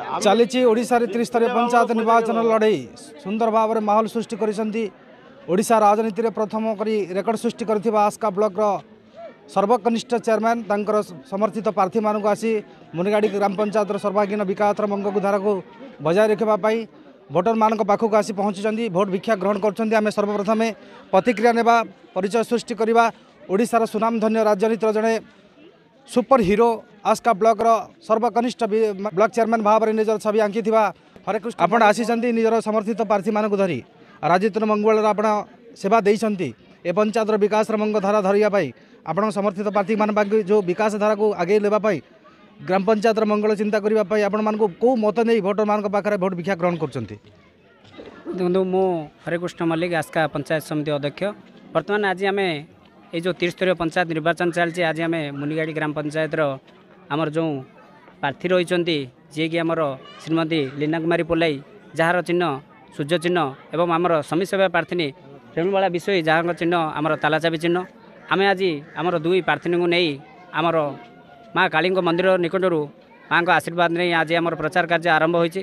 चाहिँ त्रिस्तरीय पंचायत निर्वाचन लडै सुन्दर भावर माहल सृष्टि गरिन्छ ओडा राजनीति प्रथमकरी रेकर्ड सृष्टि गरिस्का ब्लक्र सर्वकनिष्ठ चेयरमैन तर समर्थित प्रार्थी म आसि मुनिगाडि ग्राम पञ्चायत र सर्वागीन बिकास र मगको धारा बजार रेखापे भोटर महाको आसि पहचिचि भोट भिक्षा ग्रहण गर्ुमे सर्वप्रथमे प्रतिक्रिया परिचय सृष्टि उडा र सुनामधन्य राजनीतिर जन सुपर हिरो आस्का ब्लक्र सर्वकनिष्ठ ब्लक चेयरमैन भाव निज छवि आँकिवा हरेक ଆପଣ ଆସିଛନ୍ତି ନିଜର ସମର୍ଥିତ ପ୍ରାର୍ଥୀମାନଙ୍କୁ ଧରି ରାଜନୈତିକ ମଙ୍ଗଳର ଆପଣ ସେବା ଦେଇଛନ୍ତି ଏ ପଞ୍ଚାୟତର ବିକାଶର ଧାରା ଧରିବା ପାଇଁ ଆପଣଙ୍କ ସମର୍ଥିତ ପ୍ରାର୍ଥୀମାନଙ୍କ ପାଇଁ ଯେଉଁ ବିକାଶ ଧାରାକୁ ଆଗେଇ ନେବା ପାଇଁ ଗ୍ରାମ ପଞ୍ଚାୟତର ମଙ୍ଗଳ ଚିନ୍ତା କରିବା ପାଇଁ ଆପଣମାନଙ୍କୁ କେଉଁ ମତ ନେଇ ଭୋଟରମାନଙ୍କ ପାଖରେ ଭୋଟ ଭିକ୍ଷା ଗ୍ରହଣ କରୁଛନ୍ତି ଦେଖନ୍ତୁ ମୁଁ ହରେକୃଷ୍ଣ ମଲ୍ଲିକ ଆସ୍କା ପଞ୍ଚାୟତ ସମିତି ଅଧ୍ୟକ୍ଷ ବର୍ତ୍ତମାନ ଆଜି ଆମେ ଏଇ ଯେଉଁ ତ୍ରିସ୍ତରୀୟ ପଞ୍ଚାୟତ ନିର୍ବାଚନ ଚାଲିଛି ଆଜି ଆମେ ମୁନିଗାଡ଼ି ଗ୍ରାମ ପଞ୍ଚାୟତର ଆମର ଯେଉଁ ପ୍ରାର୍ଥୀ ରହିଛନ୍ତି ଯିଏକି ଆମର ଶ୍ରୀମତୀ ଲୀନା କୁମାରୀ ପୋଲାଇ ଯାହାର ଚିହ୍ନ ସୂର୍ଯ୍ୟ ଚିହ୍ନ ଏବଂ ଆମର ସମିତସେବା ପ୍ରାର୍ଥିନୀ ପ୍ରେମବାଳା ବିଷୋଇ ଯାହାଙ୍କ ଚିହ୍ନ ଆମର ତାଲାଚାବି ଚିହ୍ନ ଆମେ ଆଜି ଆମର ଦୁଇ ପ୍ରାର୍ଥିନୀଙ୍କୁ ନେଇ ଆମର ମାଆ କାଳୀଙ୍କ ମନ୍ଦିର ନିକଟରୁ ମାଆଙ୍କ ଆଶୀର୍ବାଦ ନେଇ ଆଜି ଆମର ପ୍ରଚାର କାର୍ଯ୍ୟ ଆରମ୍ଭ ହୋଇଛି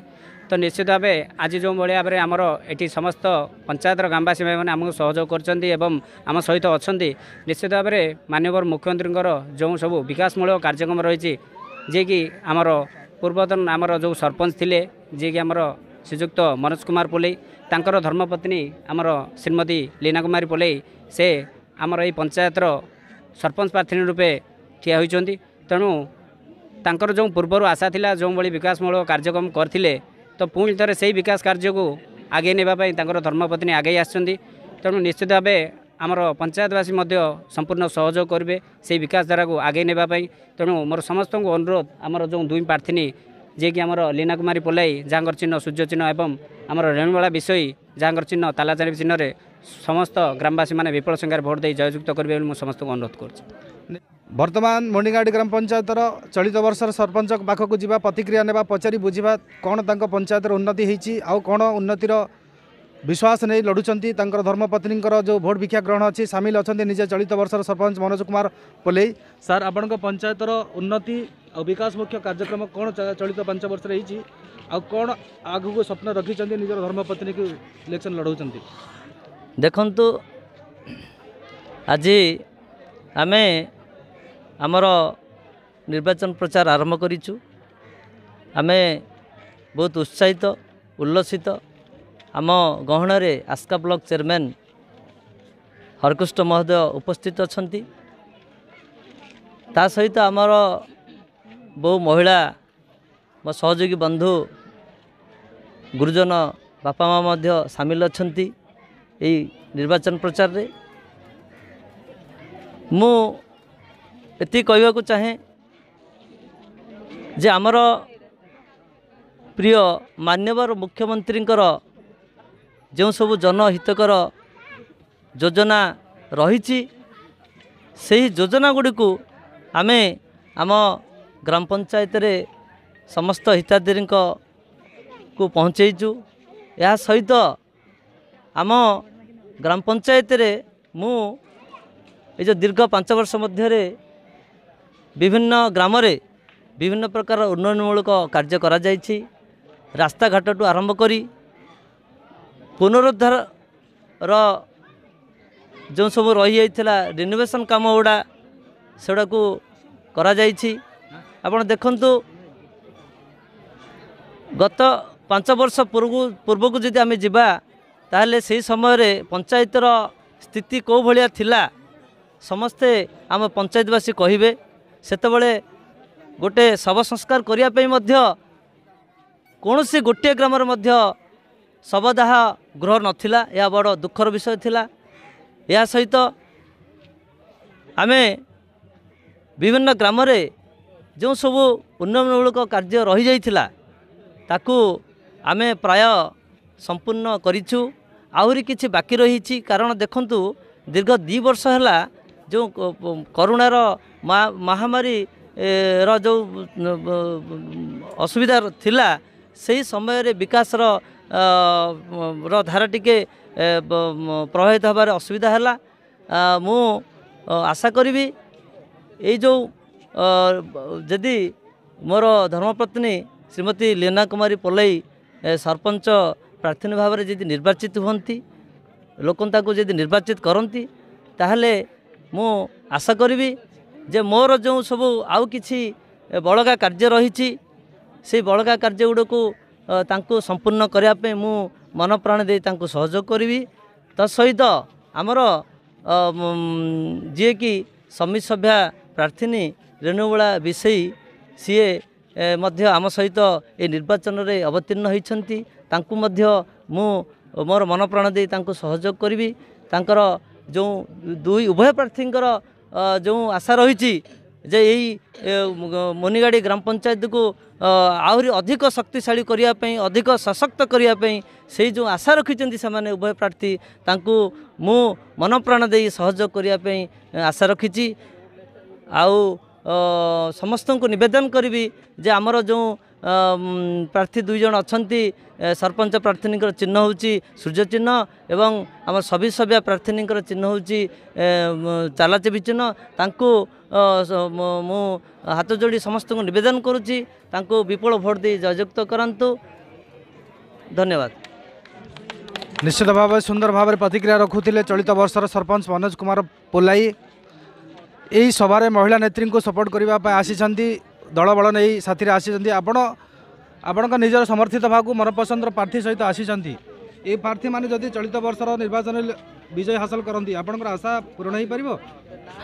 ତ ନିଶ୍ଚିତ ଭାବେ ଆଜି ଯେଉଁଭଳି ଭାବରେ ଆମର ଏଠି ସମସ୍ତ ପଞ୍ଚାୟତର ଗ୍ରାମବାସୀ ଭାଇମାନେ ଆମକୁ ସହଯୋଗ କରୁଛନ୍ତି ଏବଂ ଆମ ସହିତ ଅଛନ୍ତି ନିଶ୍ଚିତ ଭାବରେ ମାନ୍ୟବର ମୁଖ୍ୟମନ୍ତ୍ରୀଙ୍କର ଯେଉଁ ସବୁ ବିକାଶମୂଳକ କାର୍ଯ୍ୟକ୍ରମ ରହିଛି ଯିଏକି ଆମର ପୂର୍ବତନ ଆମର ଯେଉଁ ସରପଞ୍ଚ ଥିଲେ ଯିଏକି ଆମର ଶ୍ରୀଯୁକ୍ତ ମନୋଜ କୁମାର ପୋଲେଇ ତାଙ୍କର ଧର୍ମପତ୍ନୀ ଆମର ଶ୍ରୀମତୀ ଲୀନା କୁମାରୀ ପୋଲେଇ ସେ ଆମର ଏହି ପଞ୍ଚାୟତର ସରପଞ୍ଚ ପ୍ରାର୍ଥୀ ରୂପେ ଠିଆ ହୋଇଛନ୍ତି ତେଣୁ तांकर जो पूर्व आशा थियो जो भन्ने विकासमूलक कार्यक्रम गरि पो थोरै बिहास कार्ज्यु आगे नै तर धर्मपत्नी आगै आसिन्छ तेणु निश्चित भावे आमर पंचायतवासी मध्य सम्पूर्ण सहयोग गरे वकास धाराको आगे नै तेणु म समस्त अनुरोध अब जो दुई प्रार्थिन जिम लीना कुमारी पलै जहाँ घर चिह्न सूर्य चिह्न अब रेणुमेला विषय जहाँ चिह्न तालाचालि चिह्न समस्त ग्रामवासी विपुल म विपल संोटुक्त गरे म समस्त अनुरोध गर्छु बर्तान मोडिगाडि ग्राम चलित पञ्चायत र चलित प्रतिक्रिया सरपञ्चा नचारी बुझि कन्ट्रा पञ्चायत र उन्नति आउँ उन्नतिर विश्वास नै लडुन्छ तर धर्मपत्नीको जो भोट भिक्षा ग्रहण अस्ति सामेल अनि निजे चलित वर्ष सरपंच मनोज कुमार पलै सार आपणको पञ्चायत उन्नति उन्नति विकास मुख्य कार्यक्रम क चलित पाँच वर्ष को आगको स्वप्नु रिजर धर्मपत्नी इलेक्शन लडौँ ଦେଖନ୍ତୁ ଆଜି ଆମେ ଆମର ନିର୍ବାଚନ ପ୍ରଚାର ଆରମ୍ଭ କରିଛୁ ଆମେ ବହୁତ ଉତ୍ସାହିତ ଉଲ୍ଲସିତ ଆମ ଗହଣରେ ଆସ୍କା ବ୍ଲକ୍ ଚେୟାରମ୍ୟାନ୍ ହରକୃଷ୍ଣ ମହୋଦୟ ଉପସ୍ଥିତ ଅଛନ୍ତି ତା ସହିତ ଆମର ବହୁ ମହିଳା ମୋ ସହଯୋଗୀ ବନ୍ଧୁ ଗୁରୁଜନ ବାପା ମାଆ ମଧ୍ୟ ସାମିଲ ଅଛନ୍ତି ଏଇ ନିର୍ବାଚନ ପ୍ରଚାରରେ ମୁଁ ଏତିକି କହିବାକୁ ଚାହେଁ ଯେ ଆମର ପ୍ରିୟ ମାନ୍ୟବର ମୁଖ୍ୟମନ୍ତ୍ରୀଙ୍କର ଯେଉଁ ସବୁ ଜନହିତକର ଯୋଜନା ରହିଛି ସେହି ଯୋଜନା ଗୁଡ଼ିକୁ ଆମେ ଆମ ଗ୍ରାମ ପଞ୍ଚାୟତରେ ସମସ୍ତ ହିତାଧିକାରୀଙ୍କ କୁ ପହଞ୍ଚେଇଛୁ ଏହା ସହିତ ଆମ ଗ୍ରାମ ପଞ୍ଚାୟତରେ ମୁଁ ଏ ଯେଉଁ ଦୀର୍ଘ ପାଞ୍ଚ ବର୍ଷ ମଧ୍ୟରେ ବିଭିନ୍ନ ଗ୍ରାମରେ ବିଭିନ୍ନ ପ୍ରକାର ଉନ୍ନୟନମୂଳକ କାର୍ଯ୍ୟ କରାଯାଇଛି ରାସ୍ତାଘାଟଠୁ ଆରମ୍ଭ କରି ପୁନରୁଦ୍ଧାରର ଯେଉଁ ସବୁ ରହିଯାଇଥିଲା ରିନୋଭେସନ୍ କାମ ଗୁଡ଼ା ସେଗୁଡ଼ାକୁ କରାଯାଇଛି ଆପଣ ଦେଖନ୍ତୁ ଗତ ପାଞ୍ଚ ବର୍ଷ ପୂର୍ବକୁ ପୂର୍ବକୁ ଯଦି ଆମେ ଯିବା ତାହେଲେ ସେହି ସମୟରେ ପଞ୍ଚାୟତର ସ୍ଥିତି କେଉଁ ଭଳିଆ ଥିଲା ସମସ୍ତେ ଆମ ପଞ୍ଚାୟତବାସୀ କହିବେ ସେତେବେଳେ ଗୋଟେ ଶବ ସଂସ୍କାର କରିବା ପାଇଁ ମଧ୍ୟ କୌଣସି ଗୋଟିଏ ଗ୍ରାମରେ ମଧ୍ୟ ଶବଦାହ ଗୃହ ନଥିଲା ଏହା ବଡ଼ ଦୁଃଖର ବିଷୟ ଥିଲା ଏହା ସହିତ ଆମେ ବିଭିନ୍ନ ଗ୍ରାମରେ ଯେଉଁ ସବୁ ଉନ୍ନୟନମୂଳକ କାର୍ଯ୍ୟ ରହିଯାଇଥିଲା ତାକୁ ଆମେ ପ୍ରାୟ ସମ୍ପୂର୍ଣ୍ଣ କରିଛୁ ଆହୁରି କିଛି ବାକି ରହିଛି କାରଣ ଦେଖନ୍ତୁ ଦୀର୍ଘ ଦୁଇ ବର୍ଷ ହେଲା ଯେଉଁ କରୋନାର ମହାମାରୀର ଯେଉଁ ଅସୁବିଧା ଥିଲା ସେହି ସମୟରେ ବିକାଶର ର ଧାରା ଟିକେ ପ୍ରଭାବିତ ହେବାରେ ଅସୁବିଧା ହେଲା ମୁଁ ଆଶା କରିବି ଏଇ ଯେଉଁ ଯଦି ମୋର ଧର୍ମପତ୍ନୀ ଶ୍ରୀମତୀ ଲୀନା କୁମାରୀ ପଲେଇ ସରପଞ୍ଚ ପ୍ରାର୍ଥନୀ ଭାବରେ ଯଦି ନିର୍ବାଚିତ ହୁଅନ୍ତି ଲୋକ ତାଙ୍କୁ ଯଦି ନିର୍ବାଚିତ କରନ୍ତି ତାହେଲେ ମୁଁ ଆଶା କରିବି ଯେ ମୋର ଯେଉଁ ସବୁ ଆଉ କିଛି ବଳକା କାର୍ଯ୍ୟ ରହିଛି ସେଇ ବଳକା କାର୍ଯ୍ୟଗୁଡ଼ିକୁ ତାଙ୍କୁ ସମ୍ପୂର୍ଣ୍ଣ କରିବା ପାଇଁ ମୁଁ ମନ ପ୍ରାଣ ଦେଇ ତାଙ୍କୁ ସହଯୋଗ କରିବି ସହିତ ଆମର ଯିଏକି ସମି ସଭ୍ୟା ପ୍ରାର୍ଥିନୀ ରେଣୁବଳା ବିଷେଇ ସିଏ ମଧ୍ୟ ଆମ ସହିତ ଏ ନିର୍ବାଚନରେ ଅବତୀର୍ଣ୍ଣ ହୋଇଛନ୍ତି ତାଙ୍କୁ ମଧ୍ୟ ମୁଁ ମୋର ମନ ପ୍ରାଣ ଦେଇ ତାଙ୍କୁ ସହଯୋଗ କରିବି ତାଙ୍କର ଯେଉଁ ଦୁଇ ଉଭୟ ପ୍ରାର୍ଥୀଙ୍କର ଯେଉଁ ଆଶା ରହିଛି ଯେ ଏଇ ମୁନିଗାଡ଼ି ଗ୍ରାମ ପଞ୍ଚାୟତକୁ ଆହୁରି ଅଧିକ ଶକ୍ତିଶାଳୀ କରିବା ପାଇଁ ଅଧିକ ସଶକ୍ତ କରିବା ପାଇଁ ସେଇ ଯେଉଁ ଆଶା ରଖିଛନ୍ତି ସେମାନେ ଉଭୟ ପ୍ରାର୍ଥୀ ତାଙ୍କୁ ମୁଁ ମନପ୍ରାଣ ଦେଇ ସହଯୋଗ କରିବା ପାଇଁ ଆଶା ରଖିଛି ଆଉ ସମସ୍ତଙ୍କୁ ନିବେଦନ କରିବି ଯେ ଆମର ଯେଉଁ ପ୍ରାର୍ଥୀ ଦୁଇ ଜଣ ଅଛନ୍ତି ସରପଞ୍ଚ ପ୍ରାର୍ଥିନୀଙ୍କର ଚିହ୍ନ ହେଉଛି ସୂର୍ଯ୍ୟ ଚିହ୍ନ ଏବଂ ଆମ ସବିସବ୍ୟା ପ୍ରାର୍ଥିନୀଙ୍କର ଚିହ୍ନ ହେଉଛି ଚାଲାଚେବି ଚିହ୍ନ ତାଙ୍କୁ ମୁଁ ହାତ ଯୋଡ଼ି ସମସ୍ତଙ୍କୁ ନିବେଦନ କରୁଛି ତାଙ୍କୁ ବିପୁଳ ଭୋଟ ଦେଇ ଜୟଯୁକ୍ତ କରନ୍ତୁ ଧନ୍ୟବାଦ ନିଶ୍ଚିତ ଭାବେ ସୁନ୍ଦର ଭାବରେ ପ୍ରତିକ୍ରିୟା ରଖୁଥିଲେ ଚଳିତ ବର୍ଷର ସରପଞ୍ଚ ମନୋଜ କୁମାର ପୋଲାଇ ଏହି ସଭାରେ ମହିଳା ନେତ୍ରୀଙ୍କୁ ସପୋର୍ଟ କରିବା ପାଇଁ ଆସିଛନ୍ତି ଦଳବଳ ନେଇ ସାଥିରେ ଆସିଛନ୍ତି ଆପଣ ଆପଣଙ୍କ ନିଜର ସମର୍ଥିତ ଭାବକୁ ମନପସନ୍ଦର ପ୍ରାର୍ଥୀ ସହିତ ଆସିଛନ୍ତି ଏ ପ୍ରାର୍ଥୀମାନେ ଯଦି ଚଳିତ ବର୍ଷର ନିର୍ବାଚନରେ ବିଜୟ ହାସଲ କରନ୍ତି ଆପଣଙ୍କର ଆଶା ପୂରଣ ହେଇପାରିବ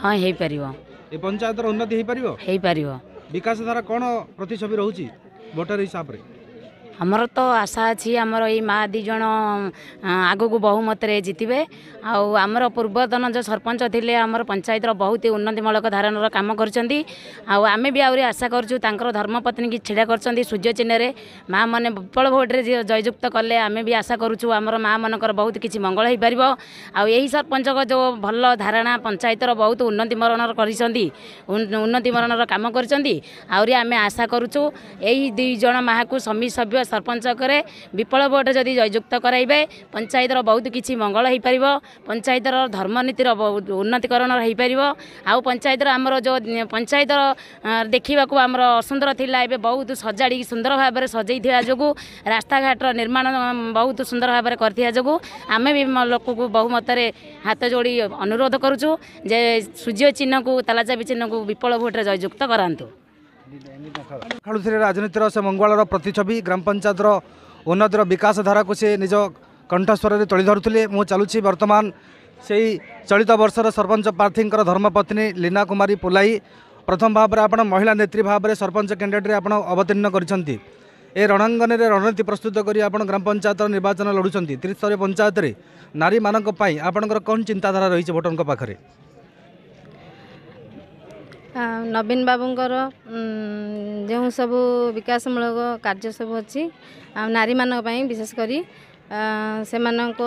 ହଁ ହେଇପାରିବ ଏ ପଞ୍ଚାୟତର ଉନ୍ନତି ହେଇପାରିବ ହେଇପାରିବ ବିକାଶଧାରା କ'ଣ ପ୍ରତିଛବି ରହୁଛି ଭୋଟର ହିସାବରେ ଆମର ତ ଆଶା ଅଛି ଆମର ଏଇ ମା ଦୁଇ ଜଣ ଆଗକୁ ବହୁମତରେ ଜିତିବେ ଆଉ ଆମର ପୂର୍ବତନ ଯେଉଁ ସରପଞ୍ଚ ଥିଲେ ଆମର ପଞ୍ଚାୟତର ବହୁତ ଉନ୍ନତିମୂଳକ ଧାରଣର କାମ କରିଛନ୍ତି ଆଉ ଆମେ ବି ଆହୁରି ଆଶା କରୁଛୁ ତାଙ୍କର ଧର୍ମପତ୍ନୀ କି ଛିଡ଼ା କରିଛନ୍ତି ସୂର୍ଯ୍ୟ ଚିହ୍ନରେ ମା' ମାନେ ବିପଳ ଭୋଟରେ ଜୟଯୁକ୍ତ କଲେ ଆମେ ବି ଆଶା କରୁଛୁ ଆମର ମାନଙ୍କର ବହୁତ କିଛି ମଙ୍ଗଳ ହୋଇପାରିବ ଆଉ ଏହି ସରପଞ୍ଚଙ୍କ ଯେଉଁ ଭଲ ଧାରଣା ପଞ୍ଚାୟତର ବହୁତ ଉନ୍ନତିମରଣର କରିଛନ୍ତି ଉନ୍ନତିମରଣର କାମ କରିଛନ୍ତି ଆହୁରି ଆମେ ଆଶା କରୁଛୁ ଏହି ଦୁଇ ଜଣ ମାଆକୁ ସମୀ ସଭ୍ୟ ସରପଞ୍ଚକରେ ବିପୁଳ ଭୋଟ୍ ଯଦି ଜୟଯୁକ୍ତ କରାଇବେ ପଞ୍ଚାୟତର ବହୁତ କିଛି ମଙ୍ଗଳ ହୋଇପାରିବ ପଞ୍ଚାୟତର ଧର୍ମନୀତିର ଉନ୍ନତିକରଣ ହୋଇପାରିବ ଆଉ ପଞ୍ଚାୟତର ଆମର ଯେଉଁ ପଞ୍ଚାୟତର ଦେଖିବାକୁ ଆମର ଅସୁନ୍ଦର ଥିଲା ଏବେ ବହୁତ ସଜାଡ଼ିକି ସୁନ୍ଦର ଭାବରେ ସଜେଇଥିବା ଯୋଗୁଁ ରାସ୍ତାଘାଟର ନିର୍ମାଣ ବହୁତ ସୁନ୍ଦର ଭାବରେ କରିଥିବା ଯୋଗୁଁ ଆମେ ବି ଲୋକକୁ ବହୁମତରେ ହାତ ଯୋଡ଼ି ଅନୁରୋଧ କରୁଛୁ ଯେ ସୂର୍ଯ୍ୟ ଚିହ୍ନକୁ ତାଲାଚାବି ଚିହ୍ନକୁ ବିପୁଳ ଭୋଟ୍ରେ ଜୟଯୁକ୍ତ କରାନ୍ତୁ ଖେଳୁଥିଲେ ରାଜନୀତିର ସେ ମଙ୍ଗଳର ପ୍ରତିଛବି ଗ୍ରାମ ପଞ୍ଚାୟତର ଉନ୍ନତିର ବିକାଶ ଧାରାକୁ ସେ ନିଜ କଣ୍ଠସ୍ୱରରେ ତଳି ଧରୁଥିଲେ ମୁଁ ଚାଲୁଛି ବର୍ତ୍ତମାନ ସେହି ଚଳିତ ବର୍ଷର ସରପଞ୍ଚ ପ୍ରାର୍ଥୀଙ୍କର ଧର୍ମପତ୍ନୀ ଲୀନା କୁମାରୀ ପୋଲାଇ ପ୍ରଥମ ଭାବରେ ଆପଣ ମହିଳା ନେତ୍ରୀ ଭାବରେ ସରପଞ୍ଚ କ୍ୟାଣ୍ଡିଡେଟ୍ରେ ଆପଣ ଅବତୀର୍ଣ୍ଣ କରିଛନ୍ତି ଏ ରଣାଙ୍ଗନରେ ରଣନୀତି ପ୍ରସ୍ତୁତ କରି ଆପଣ ଗ୍ରାମ ପଞ୍ଚାୟତର ନିର୍ବାଚନ ଲଢ଼ୁଛନ୍ତି ତ୍ରିସ୍ତରୀୟ ପଞ୍ଚାୟତରେ ନାରୀମାନଙ୍କ ପାଇଁ ଆପଣଙ୍କର କ'ଣ ଚିନ୍ତାଧାରା ରହିଛି ଭୋଟରଙ୍କ ପାଖରେ ନବୀନ ବାବୁଙ୍କର ଯେଉଁ ସବୁ ବିକାଶମୂଳକ କାର୍ଯ୍ୟ ସବୁ ଅଛି ଆଉ ନାରୀମାନଙ୍କ ପାଇଁ ବିଶେଷ କରି ସେମାନଙ୍କ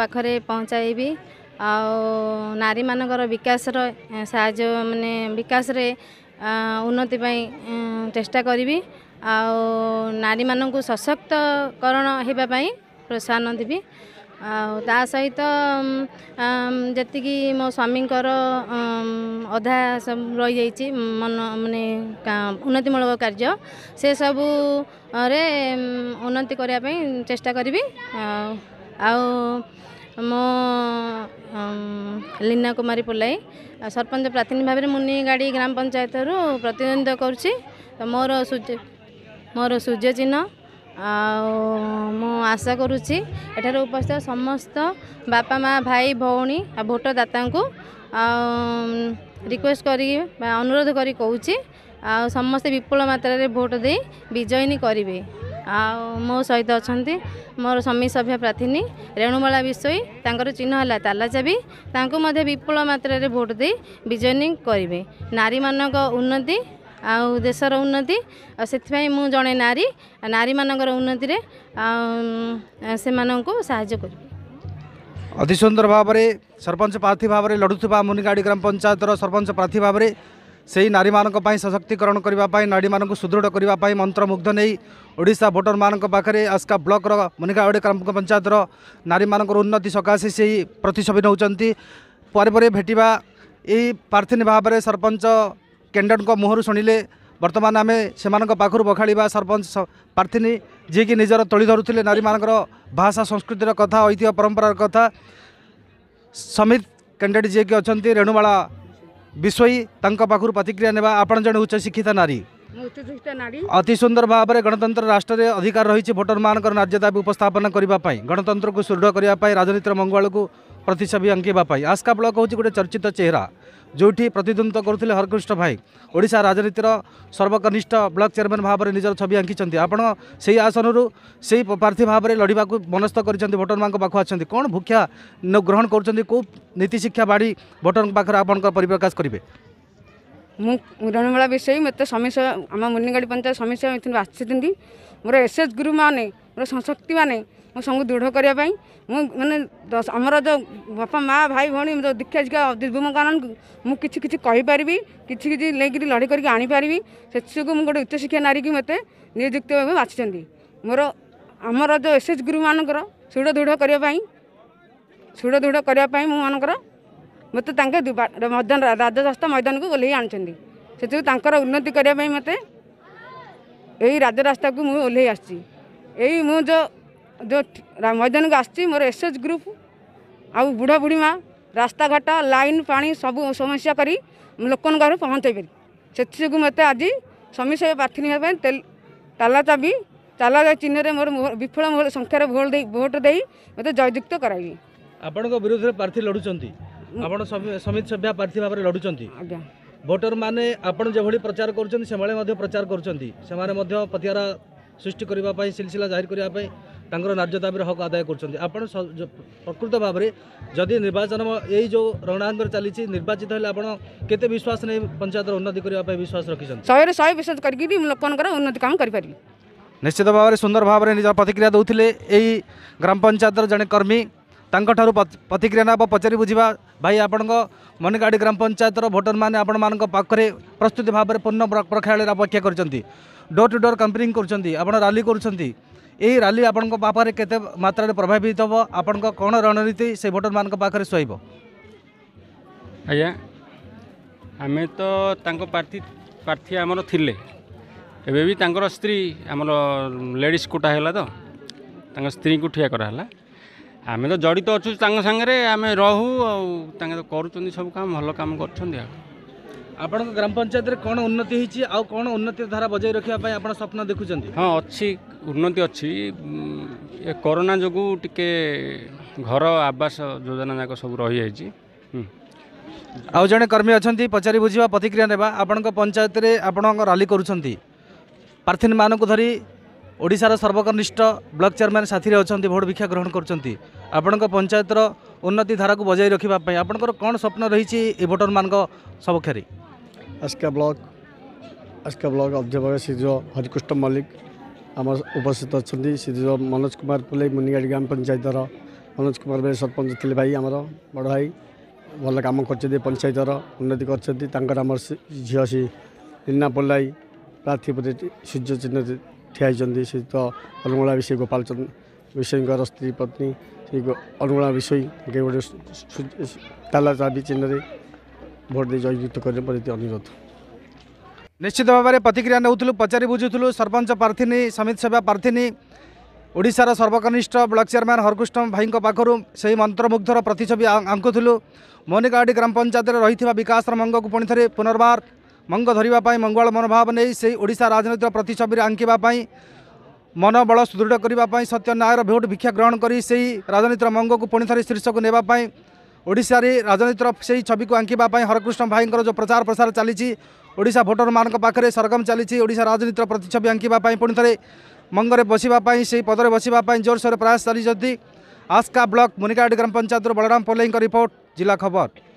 ପାଖରେ ପହଞ୍ଚାଇବି ଆଉ ନାରୀମାନଙ୍କର ବିକାଶର ସାହାଯ୍ୟ ମାନେ ବିକାଶରେ ଉନ୍ନତି ପାଇଁ ଚେଷ୍ଟା କରିବି ଆଉ ନାରୀମାନଙ୍କୁ ସଶକ୍ତକରଣ ହେବା ପାଇଁ ପ୍ରୋତ୍ସାହନ ଦେବି ଆଉ ତା ସହିତ ଯେତିକି ମୋ ସ୍ୱାମୀଙ୍କର ଅଧା ସବୁ ରହିଯାଇଛି ମନ ମାନେ ଉନ୍ନତିମୂଳକ କାର୍ଯ୍ୟ ସେସବୁରେ ଉନ୍ନତି କରିବା ପାଇଁ ଚେଷ୍ଟା କରିବି ଆଉ ଆଉ ମୋ ଲୀନା କୁମାରୀ ପୋଲାଇ ସରପଞ୍ଚ ପ୍ରାର୍ଥୀ ଭାବରେ ମୁନି ଗାଡ଼ି ଗ୍ରାମ ପଞ୍ଚାୟତରୁ ପ୍ରତିଦ୍ୱନ୍ଦ୍ୱିତା କରୁଛି ତ ମୋର ସୂର୍ଯ୍ୟ ମୋର ସୂର୍ଯ୍ୟ ଚିହ୍ନ ଆଉ ମୁଁ ଆଶା କରୁଛି ଏଠାରେ ଉପସ୍ଥିତ ସମସ୍ତ ବାପା ମାଆ ଭାଇ ଭଉଣୀ ଆଉ ଭୋଟଦାତାଙ୍କୁ ଆଉ ରିକ୍ୱେଷ୍ଟ କରି ବା ଅନୁରୋଧ କରି କହୁଛି ଆଉ ସମସ୍ତେ ବିପୁଳ ମାତ୍ରାରେ ଭୋଟ ଦେଇ ବିଜୟିନୀ କରିବେ ଆଉ ମୋ ସହିତ ଅଛନ୍ତି ମୋର ସମୀ ସଭ୍ୟ ପ୍ରାର୍ଥିନୀ ରେଣୁମଳା ବିଶୋଇ ତାଙ୍କର ଚିହ୍ନ ହେଲା ତାଲାଚାବି ତାଙ୍କୁ ମଧ୍ୟ ବିପୁଳ ମାତ୍ରାରେ ଭୋଟ ଦେଇ ବିଜୟିନୀ କରିବେ ନାରୀମାନଙ୍କ ଉନ୍ନତି आउ मु जन नारी नारी उन्नति साह्रि अति सुन्दर भावे सर प्रथी भावे लडु मुनिगाड़ी ग्राम पञ्चायत र सरपञ्च प्रार्थी भावर सही नारी सशक्तिकरण नारी सुद गर्ने मन्त्रमुग्ध नै उडा भोटर मखर अस्का ब्लक र ग्राम पञ्चायत र नारीको उन्नति सकाशेस प्रति छवि नहुँदै भेट्दा ए प्रथि सरपंच କ୍ୟାଣ୍ଡିଡେଟ୍ଙ୍କ ମୁହଁରୁ ଶୁଣିଲେ ବର୍ତ୍ତମାନ ଆମେ ସେମାନଙ୍କ ପାଖରୁ ବଖାଳିବା ସରପଞ୍ଚ ପ୍ରାର୍ଥିନୀ ଯିଏକି ନିଜର ତୋଳି ଧରୁଥିଲେ ନାରୀମାନଙ୍କର ଭାଷା ସଂସ୍କୃତିର କଥା ଐତିହ୍ୟ ପରମ୍ପରାର କଥା ସମିତ କ୍ୟାଣ୍ଡିଡେଟ୍ ଯିଏକି ଅଛନ୍ତି ରେଣୁମାଳା ବିଶୋଇ ତାଙ୍କ ପାଖରୁ ପ୍ରତିକ୍ରିୟା ନେବା ଆପଣ ଜଣେ ଉଚ୍ଚଶିକ୍ଷିତ ନାରୀ ଅତି ସୁନ୍ଦର ଭାବରେ ଗଣତନ୍ତ୍ର ରାଷ୍ଟ୍ରରେ ଅଧିକାର ରହିଛି ଭୋଟରମାନଙ୍କର ନ୍ୟାର୍ଯ୍ୟତାକୁ ଉପସ୍ଥାପନ କରିବା ପାଇଁ ଗଣତନ୍ତ୍ରକୁ ସୁଦୃଢ଼ କରିବା ପାଇଁ ରାଜନୀତିର ମଙ୍ଗୁଆଳକୁ ପ୍ରତିଛବି ଆଙ୍କିବା ପାଇଁ ଆସ୍କା ବ୍ଲକ ହେଉଛି ଗୋଟେ ଚର୍ଚ୍ଚିତ ଚେହେରା ᱡੋᱴᱤ પ્રતિદন্দ্বᱛ কৰുതിলে হৰকৃষ্ণભાઈ ওড়িশা ৰাজনীতিৰ সর্বকনিষ্ঠ ব্লক চেয়ারম্যান ভাবৰে নিজৰ ছবি আঁকি চନ୍ତି আপোন সেই আসনৰ সেই প্ৰাৰ্থী ভাবৰে লঢ়িবাକୁ মনস্থ কৰি চନ୍ତି ভোটৰ মাংক পাখু আছନ୍ତି কোন ভুকিয়া ন গ্রহণ কৰচନ୍ତି কো নীতি শিক্ষা বাঢ়ি ভোটৰ পাখৰ আপোনক পৰিপ্ৰকাশ কৰিবେ ম উৰণবালা বিষয় মই তে স্বামীৰ আমা মুৰণগড়ী পঞ্জাৰ সমষ্টিত আছতিndim মোৰ এস.এছ. গুরু মানে मेरो सशक्ति म सँग दृढ गर्ने मेसर जो बाप मा भाइ भउमक मिठी कि लडि आउँछु म गए उच्च्छा नारीक मते नियुक्ति भाव बाँचि मोर आमर जो एसएस गुरु म सुद दृढ सुढ मोम्रो मते राजरास्ता मैदानको ओहै आनि उन्नति मते यही राजरास्ता मैले आसि ଏଇ ମୁଁ ଯେଉଁ ମଇଦାନକୁ ଆସିଛି ମୋର ଏସ୍ ଏଚ୍ ଗ୍ରୁପ୍ ଆଉ ବୁଢ଼ା ବୁଢ଼ୀ ମା' ରାସ୍ତାଘାଟ ଲାଇନ୍ ପାଣି ସବୁ ସମସ୍ୟା କରି ଲୋକଙ୍କ ଘରେ ପହଞ୍ଚାଇ ପାରିବି ସେଥିଯୋଗୁଁ ମୋତେ ଆଜି ସମୀସେବ ପ୍ରାର୍ଥୀ ହେବା ପାଇଁ ତାଲା ଚାବି ଚାଲା ଚିହ୍ନରେ ମୋର ବିଫଳ ସଂଖ୍ୟାରେ ଭୋଟ ଦେଇ ଭୋଟ ଦେଇ ମୋତେ ଜୟଯୁକ୍ତ କରାଇବି ଆପଣଙ୍କ ବିରୁଦ୍ଧରେ ପ୍ରାର୍ଥୀ ଲଢ଼ୁଛନ୍ତି ଆପଣ ସମିତି ସଭ୍ୟା ପ୍ରାର୍ଥୀ ଭାବରେ ଲଢ଼ୁଛନ୍ତି ଆଜ୍ଞା ଭୋଟର ମାନେ ଆପଣ ଯେଭଳି ପ୍ରଚାର କରୁଛନ୍ତି ସେଭଳି ମଧ୍ୟ ପ୍ରଚାର କରୁଛନ୍ତି ସେମାନେ ମଧ୍ୟ ପତିଆରା ସୃଷ୍ଟି କରିବା ପାଇଁ ସିଲସିଲା ଜାହିର କରିବା ପାଇଁ ତାଙ୍କର ନ୍ୟାର୍ଯ୍ୟ ଦାବିର ହକ୍ ଆଦାୟ କରୁଛନ୍ତି ଆପଣ ପ୍ରକୃତ ଭାବରେ ଯଦି ନିର୍ବାଚନ ଏଇ ଯେଉଁ ରଣାଙ୍ଗରେ ଚାଲିଛି ନିର୍ବାଚିତ ହେଲେ ଆପଣ କେତେ ବିଶ୍ୱାସ ନେଇ ପଞ୍ଚାୟତର ଉନ୍ନତି କରିବା ପାଇଁ ବିଶ୍ୱାସ ରଖିଛନ୍ତି ଶହେରେ ଶହେ ବିଶ୍ୱାସ କରିକି ଲୋକମାନଙ୍କର ଉନ୍ନତି କାମ କରିପାରିବି ନିଶ୍ଚିତ ଭାବରେ ସୁନ୍ଦର ଭାବରେ ନିଜର ପ୍ରତିକ୍ରିୟା ଦେଉଥିଲେ ଏହି ଗ୍ରାମ ପଞ୍ଚାୟତର ଜଣେ କର୍ମୀ ତାଙ୍କଠାରୁ ପ୍ରତିକ୍ରିୟା ନେବା ପଚାରି ବୁଝିବା ଭାଇ ଆପଣଙ୍କ ମନିକାଡ଼ି ଗ୍ରାମ ପଞ୍ଚାୟତର ଭୋଟରମାନେ ଆପଣମାନଙ୍କ ପାଖରେ ପ୍ରସ୍ତୁତି ଭାବରେ ପୂର୍ଣ୍ଣ ପ୍ରକ୍ଷାଳୟରେ ଅପେକ୍ଷା କରିଛନ୍ତି ଡୋର୍ ଟୁ ଡୋର୍ କମ୍ପେନିଂ କରୁଛନ୍ତି ଆପଣ ରାଲି କରୁଛନ୍ତି ଏହି ରାଲି ଆପଣଙ୍କ ପାଖରେ କେତେ ମାତ୍ରାରେ ପ୍ରଭାବିତ ହେବ ଆପଣଙ୍କ କ'ଣ ରଣନୀତି ସେ ଭୋଟର୍ମାନଙ୍କ ପାଖରେ ସୁହାଇବ ଆଜ୍ଞା ଆମେ ତ ତାଙ୍କ ପ୍ରାର୍ଥୀ ପ୍ରାର୍ଥୀ ଆମର ଥିଲେ ଏବେ ବି ତାଙ୍କର ସ୍ତ୍ରୀ ଆମର ଲେଡ଼ିଜ୍ କୋଟା ହେଲା ତ ତାଙ୍କ ସ୍ତ୍ରୀଙ୍କୁ ଠିଆ କରାହେଲା ଆମେ ତ ଜଡ଼ିତ ଅଛୁ ତାଙ୍କ ସାଙ୍ଗରେ ଆମେ ରହୁ ଆଉ ତାଙ୍କେ ତ କରୁଛନ୍ତି ସବୁ କାମ ଭଲ କାମ କରୁଛନ୍ତି ଆଉ ଆପଣଙ୍କ ଗ୍ରାମ ପଞ୍ଚାୟତରେ କ'ଣ ଉନ୍ନତି ହେଇଛି ଆଉ କ'ଣ ଉନ୍ନତି ଧାରା ବଜାୟ ରଖିବା ପାଇଁ ଆପଣ ସ୍ୱପ୍ନ ଦେଖୁଛନ୍ତି ହଁ ଅଛି ଉନ୍ନତି ଅଛି ଏ କରୋନା ଯୋଗୁଁ ଟିକେ ଘର ଆବାସ ଯୋଜନା ଯାକ ସବୁ ରହିଯାଇଛି ଆଉ ଜଣେ କର୍ମୀ ଅଛନ୍ତି ପଚାରି ବୁଝିବା ପ୍ରତିକ୍ରିୟା ନେବା ଆପଣଙ୍କ ପଞ୍ଚାୟତରେ ଆପଣଙ୍କ ରାଲି କରୁଛନ୍ତି ପ୍ରାର୍ଥୀମାନଙ୍କୁ ଧରି ଓଡ଼ିଶାର ସର୍ବକନିଷ୍ଠ ବ୍ଲକ୍ ଚେୟାରମ୍ୟାନ୍ ସାଥିରେ ଅଛନ୍ତି ଭୋଟ୍ ଭିକ୍ଷା ଗ୍ରହଣ କରୁଛନ୍ତି ଆପଣଙ୍କ ପଞ୍ଚାୟତର ଉନ୍ନତି ଧାରାକୁ ବଜାୟ ରଖିବା ପାଇଁ ଆପଣଙ୍କର କ'ଣ ସ୍ୱପ୍ନ ରହିଛି ଏ ଭୋଟର୍ମାନଙ୍କ ସପକ୍ଷରେ আজকে ব্লক আজকে ব্লক অধ্যক্ষকে শ্রীজ হরিকৃষ্ণ মল্লিক আমার উপস্থিত অনেক শ্রীজ মনোজ কুমার পুলে মুনিগাড়ি গ্রাম পঞ্চায়েতর মনোজ কুমার ভাই সরপঞ্চ লে ভাই আমার বড় ভাই ভাল কাম করছেন পঞ্চায়েতর উন্নতি করছেন তাঁর আমার ঝিও সি লীনা পল্লাই প্রার্থী পদে সূর্য চিহ্ন ঠিয়া হয়েছেন সে তো অনুমূলা বিষয় গোপাল ବିଷୟଙ୍କର ସ୍ତ୍ରୀ ପତ୍ନୀ ଅନୁଗୁଳା ବିଷୟ ତାଙ୍କେ ଗୋଟେ ତାଲା ଚାବି ଚିହ୍ନରେ करने पर अनुरोध निश्चित भावना प्रतिक्रिया नु पचारि बुझुलु सरपञ्च प्रार्थनी समिति सेवा प्रार्थनी सर्वकनिष्ठ ब्लक चेयरमैन हरकृष्ण भाई पाखु सही मन्त्रमुग्ध मंत्रमुग्धर प्रति छवि आँकु मोनिकहाडी ग्राम पञ्चायतले रहि मंग को मङको पूर्व पुनर्वार मङ धरेवा मङ्गल मनोभाव नै सही ओडा राजनैतिक प्रतिच्छबिर आँकेको मनोबल सुदृढ सत्य नायर भेट भिक्षा ग्रहण राजनीतिर मंग गरिनैतिर मङ्क् शीर्षक नेेप ओडार राजनीतिर सही छवि को आँकेको हरकृष्ण भाइको जो प्रचार प्रसार चाहिँ ओडा भोटर महाले सरगम चाहिँ ओडा राजनीतिर प्रति छवि आँकेको पोइथे मंगरे बसिपै सही पदले बसेको जोरसोर प्रयास चाहिँ आस्का ब्लक मुनिकाड ग्राम पञ्चायत बलराम बलरम पल्लैको रिपोर्ट जिल्ला खबर